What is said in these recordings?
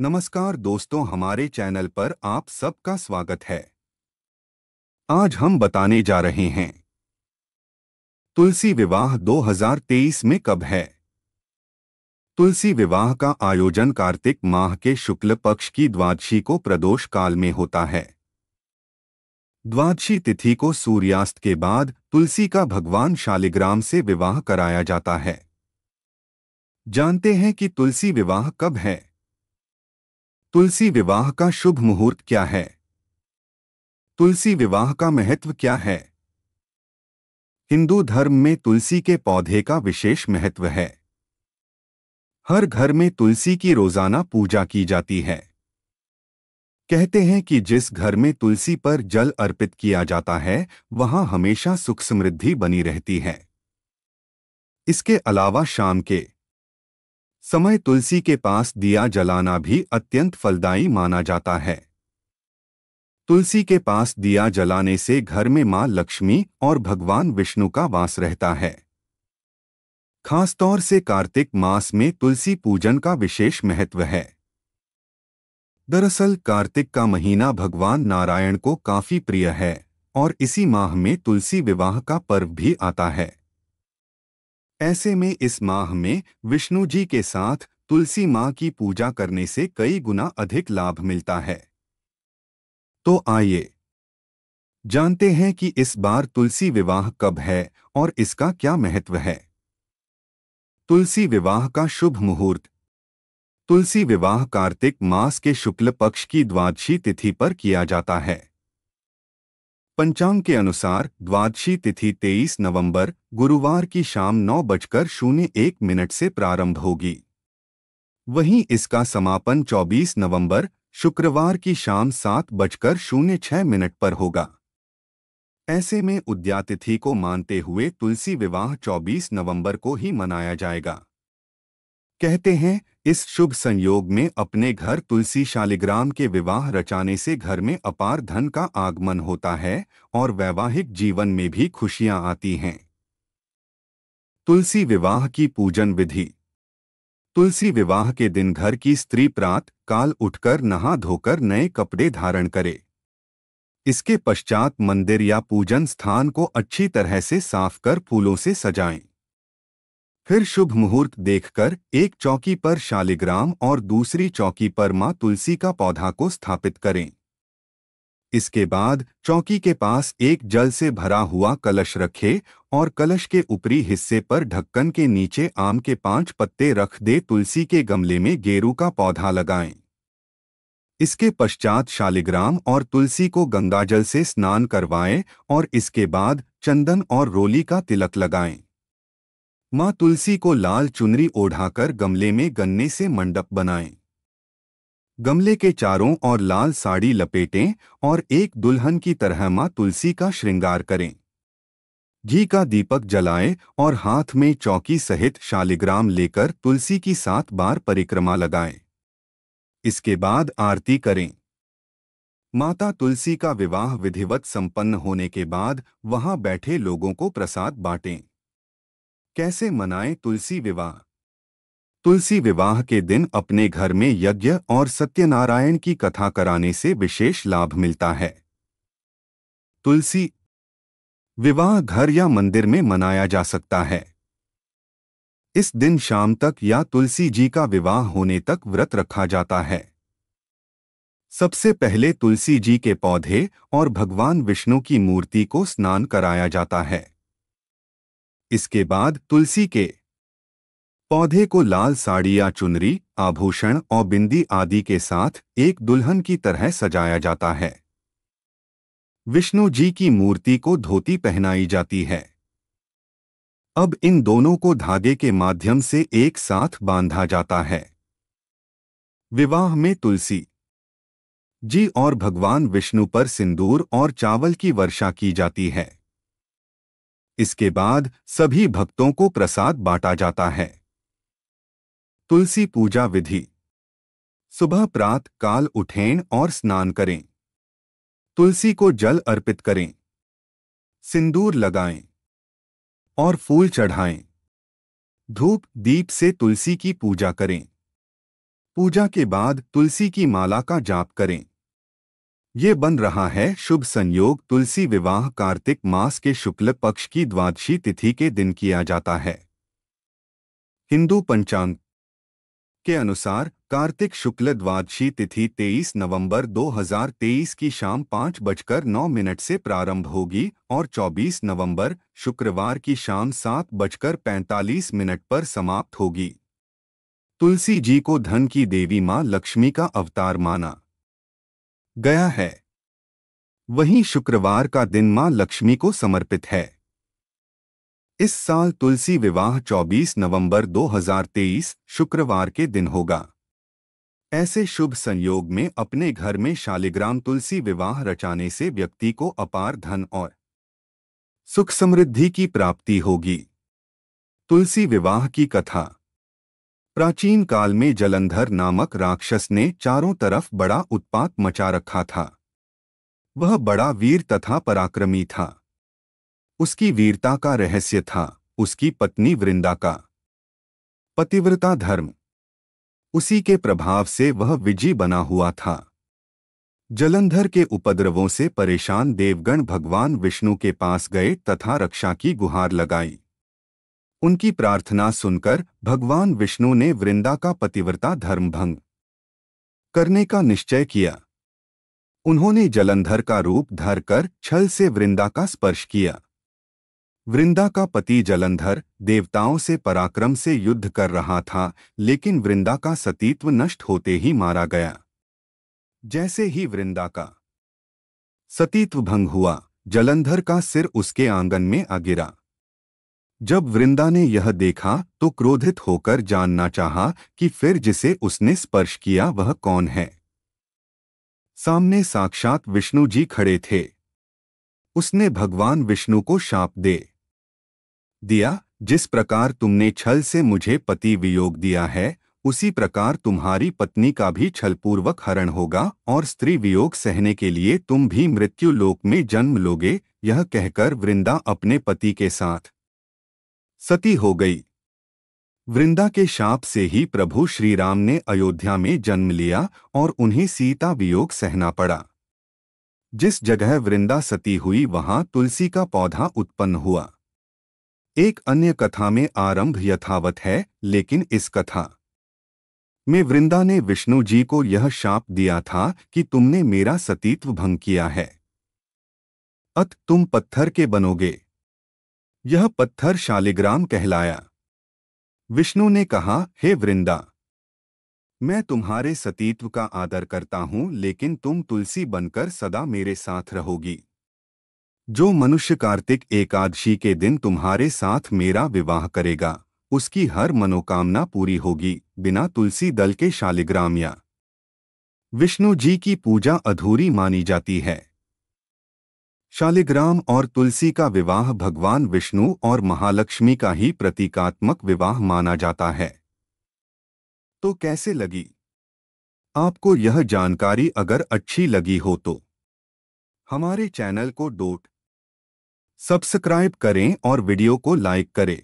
नमस्कार दोस्तों हमारे चैनल पर आप सबका स्वागत है आज हम बताने जा रहे हैं तुलसी विवाह 2023 में कब है तुलसी विवाह का आयोजन कार्तिक माह के शुक्ल पक्ष की द्वादशी को प्रदोष काल में होता है द्वादशी तिथि को सूर्यास्त के बाद तुलसी का भगवान शालिग्राम से विवाह कराया जाता है जानते हैं कि तुलसी विवाह कब है तुलसी विवाह का शुभ मुहूर्त क्या है तुलसी विवाह का महत्व क्या है हिंदू धर्म में तुलसी के पौधे का विशेष महत्व है हर घर में तुलसी की रोजाना पूजा की जाती है कहते हैं कि जिस घर में तुलसी पर जल अर्पित किया जाता है वहां हमेशा सुख समृद्धि बनी रहती है इसके अलावा शाम के समय तुलसी के पास दिया जलाना भी अत्यंत फलदायी माना जाता है तुलसी के पास दिया जलाने से घर में मां लक्ष्मी और भगवान विष्णु का वास रहता है खासतौर से कार्तिक मास में तुलसी पूजन का विशेष महत्व है दरअसल कार्तिक का महीना भगवान नारायण को काफी प्रिय है और इसी माह में तुलसी विवाह का पर्व भी आता है ऐसे में इस माह में विष्णु जी के साथ तुलसी माँ की पूजा करने से कई गुना अधिक लाभ मिलता है तो आइए जानते हैं कि इस बार तुलसी विवाह कब है और इसका क्या महत्व है तुलसी विवाह का शुभ मुहूर्त तुलसी विवाह कार्तिक मास के शुक्ल पक्ष की द्वादशी तिथि पर किया जाता है पंचांग के अनुसार द्वादशी तिथि 23 नवंबर गुरुवार की शाम नौ बजकर शून्य एक मिनट से प्रारंभ होगी वहीं इसका समापन 24 नवंबर शुक्रवार की शाम सात बजकर शून्य छह मिनट पर होगा ऐसे में उद्यातिथि को मानते हुए तुलसी विवाह 24 नवंबर को ही मनाया जाएगा कहते हैं इस शुभ संयोग में अपने घर तुलसी शालिग्राम के विवाह रचाने से घर में अपार धन का आगमन होता है और वैवाहिक जीवन में भी खुशियां आती हैं तुलसी विवाह की पूजन विधि तुलसी विवाह के दिन घर की स्त्री प्रात काल उठकर नहा धोकर नए कपड़े धारण करे इसके पश्चात मंदिर या पूजन स्थान को अच्छी तरह से साफ कर फूलों से सजाएं फिर शुभ मुहूर्त देखकर एक चौकी पर शालिग्राम और दूसरी चौकी पर मां तुलसी का पौधा को स्थापित करें इसके बाद चौकी के पास एक जल से भरा हुआ कलश रखें और कलश के ऊपरी हिस्से पर ढक्कन के नीचे आम के पांच पत्ते रख दे तुलसी के गमले में गेरू का पौधा लगाएं। इसके पश्चात शालिग्राम और तुलसी को गंगाजल से स्नान करवाएं और इसके बाद चंदन और रोली का तिलक लगाएं माँ तुलसी को लाल चुनरी ओढ़ाकर गमले में गन्ने से मंडप बनाएं। गमले के चारों और लाल साड़ी लपेटें और एक दुल्हन की तरह माँ तुलसी का श्रृंगार करें घी का दीपक जलाएं और हाथ में चौकी सहित शालिग्राम लेकर तुलसी की सात बार परिक्रमा लगाएं। इसके बाद आरती करें माता तुलसी का विवाह विधिवत संपन्न होने के बाद वहां बैठे लोगों को प्रसाद बांटें कैसे मनाएं तुलसी विवाह तुलसी विवाह के दिन अपने घर में यज्ञ और सत्यनारायण की कथा कराने से विशेष लाभ मिलता है तुलसी विवाह घर या मंदिर में मनाया जा सकता है इस दिन शाम तक या तुलसी जी का विवाह होने तक व्रत रखा जाता है सबसे पहले तुलसी जी के पौधे और भगवान विष्णु की मूर्ति को स्नान कराया जाता है इसके बाद तुलसी के पौधे को लाल साड़ी या चुनरी आभूषण और बिंदी आदि के साथ एक दुल्हन की तरह सजाया जाता है विष्णु जी की मूर्ति को धोती पहनाई जाती है अब इन दोनों को धागे के माध्यम से एक साथ बांधा जाता है विवाह में तुलसी जी और भगवान विष्णु पर सिंदूर और चावल की वर्षा की जाती है इसके बाद सभी भक्तों को प्रसाद बांटा जाता है तुलसी पूजा विधि सुबह प्रात काल उठें और स्नान करें तुलसी को जल अर्पित करें सिंदूर लगाएं और फूल चढ़ाएं धूप दीप से तुलसी की पूजा करें पूजा के बाद तुलसी की माला का जाप करें ये बन रहा है शुभ संयोग तुलसी विवाह कार्तिक मास के शुक्ल पक्ष की द्वादशी तिथि के दिन किया जाता है हिंदू पंचांग के अनुसार कार्तिक शुक्ल द्वादशी तिथि 23 नवंबर 2023 की शाम पाँच बजकर नौ मिनट से प्रारंभ होगी और 24 नवंबर शुक्रवार की शाम सात बजकर पैंतालीस मिनट पर समाप्त होगी तुलसी जी को धन की देवी मां लक्ष्मी का अवतार माना गया है वहीं शुक्रवार का दिन मां लक्ष्मी को समर्पित है इस साल तुलसी विवाह 24 नवंबर 2023 शुक्रवार के दिन होगा ऐसे शुभ संयोग में अपने घर में शालिग्राम तुलसी विवाह रचाने से व्यक्ति को अपार धन और सुख समृद्धि की प्राप्ति होगी तुलसी विवाह की कथा प्राचीन काल में जलंधर नामक राक्षस ने चारों तरफ बड़ा उत्पात मचा रखा था वह बड़ा वीर तथा पराक्रमी था उसकी वीरता का रहस्य था उसकी पत्नी वृंदा का पतिव्रता धर्म उसी के प्रभाव से वह विजी बना हुआ था जलंधर के उपद्रवों से परेशान देवगण भगवान विष्णु के पास गए तथा रक्षा की गुहार लगाई उनकी प्रार्थना सुनकर भगवान विष्णु ने वृंदा का पतिव्रता धर्म भंग करने का निश्चय किया उन्होंने जलंधर का रूप धरकर छल से वृंदा का स्पर्श किया वृंदा का पति जलंधर देवताओं से पराक्रम से युद्ध कर रहा था लेकिन वृंदा का सतीत्व नष्ट होते ही मारा गया जैसे ही वृंदा का सतीत्व भंग हुआ जलंधर का सिर उसके आंगन में आ गिरा जब वृंदा ने यह देखा तो क्रोधित होकर जानना चाहा कि फिर जिसे उसने स्पर्श किया वह कौन है सामने साक्षात विष्णु जी खड़े थे उसने भगवान विष्णु को शाप दे दिया जिस प्रकार तुमने छल से मुझे पति वियोग दिया है उसी प्रकार तुम्हारी पत्नी का भी छलपूर्वक हरण होगा और स्त्री वियोग सहने के लिए तुम भी मृत्यु लोक में जन्म लोगे यह कहकर वृंदा अपने पति के साथ सती हो गई वृंदा के शाप से ही प्रभु श्रीराम ने अयोध्या में जन्म लिया और उन्हें सीता वियोग सहना पड़ा जिस जगह वृंदा सती हुई वहां तुलसी का पौधा उत्पन्न हुआ एक अन्य कथा में आरंभ यथावत है लेकिन इस कथा में वृंदा ने विष्णु जी को यह शाप दिया था कि तुमने मेरा सतीत्व भंग किया है अत तुम पत्थर के बनोगे यह पत्थर शालिग्राम कहलाया विष्णु ने कहा हे वृंदा मैं तुम्हारे सतीत्व का आदर करता हूं लेकिन तुम तुलसी बनकर सदा मेरे साथ रहोगी जो मनुष्य कार्तिक एकादशी के दिन तुम्हारे साथ मेरा विवाह करेगा उसकी हर मनोकामना पूरी होगी बिना तुलसी दल के शालिग्राम या विष्णु जी की पूजा अधूरी मानी जाती है शालिग्राम और तुलसी का विवाह भगवान विष्णु और महालक्ष्मी का ही प्रतीकात्मक विवाह माना जाता है तो कैसे लगी आपको यह जानकारी अगर अच्छी लगी हो तो हमारे चैनल को डोट सब्सक्राइब करें और वीडियो को लाइक करें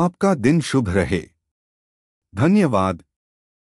आपका दिन शुभ रहे धन्यवाद